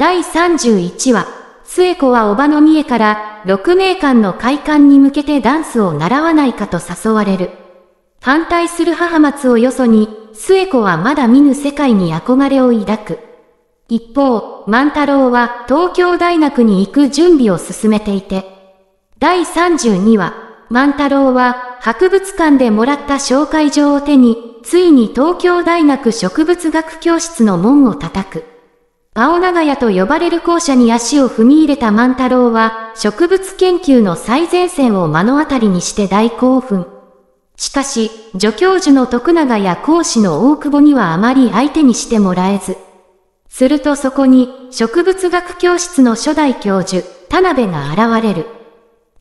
第31話、末子はおばの三重から、六名館の開館に向けてダンスを習わないかと誘われる。反対する母松をよそに、末子はまだ見ぬ世界に憧れを抱く。一方、万太郎は東京大学に行く準備を進めていて、第32話、万太郎は博物館でもらった紹介状を手に、ついに東京大学植物学教室の門を叩く。青長屋と呼ばれる校舎に足を踏み入れた万太郎は、植物研究の最前線を目の当たりにして大興奮。しかし、助教授の徳永や講師の大久保にはあまり相手にしてもらえず。するとそこに、植物学教室の初代教授、田辺が現れる。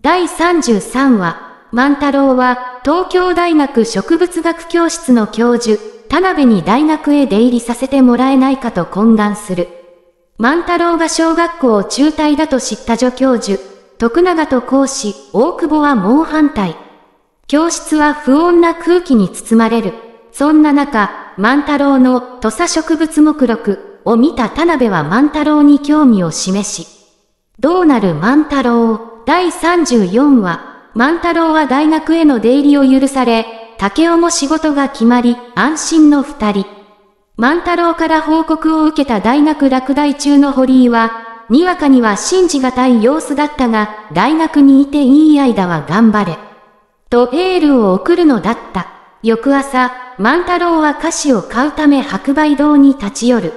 第33話、万太郎は、東京大学植物学教室の教授、田辺に大学へ出入りさせてもらえないかと懇願する。万太郎が小学校を中退だと知った助教授、徳永と講師、大久保は猛反対。教室は不穏な空気に包まれる。そんな中、万太郎の土佐植物目録を見た田辺は万太郎に興味を示し、どうなる万太郎第34話、万太郎は大学への出入りを許され、竹雄も仕事が決まり、安心の二人。万太郎から報告を受けた大学落第中の堀井は、にわかには信じがたい様子だったが、大学にいていい間は頑張れ。とエールを送るのだった。翌朝、万太郎は菓子を買うため白梅堂に立ち寄る。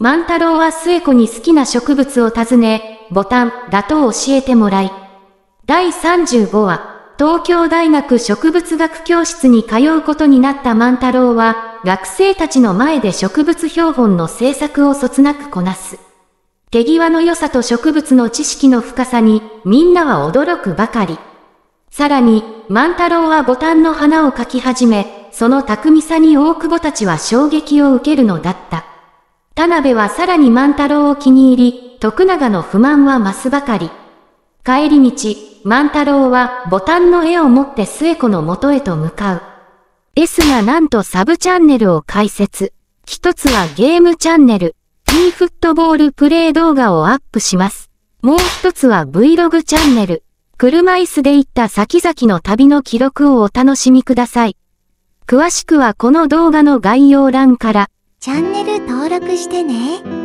万太郎は末子に好きな植物を訪ね、ボタンだと教えてもらい。第35話、東京大学植物学教室に通うことになった万太郎は、学生たちの前で植物標本の制作をそつなくこなす。手際の良さと植物の知識の深さに、みんなは驚くばかり。さらに、万太郎はボタンの花を描き始め、その巧みさに大久保たちは衝撃を受けるのだった。田辺はさらに万太郎を気に入り、徳永の不満は増すばかり。帰り道、万太郎はボタンの絵を持って末子の元へと向かう。ですがなんとサブチャンネルを開設。一つはゲームチャンネル、e フットボールプレイ動画をアップします。もう一つは Vlog チャンネル、車椅子で行った先々の旅の記録をお楽しみください。詳しくはこの動画の概要欄から、チャンネル登録してね。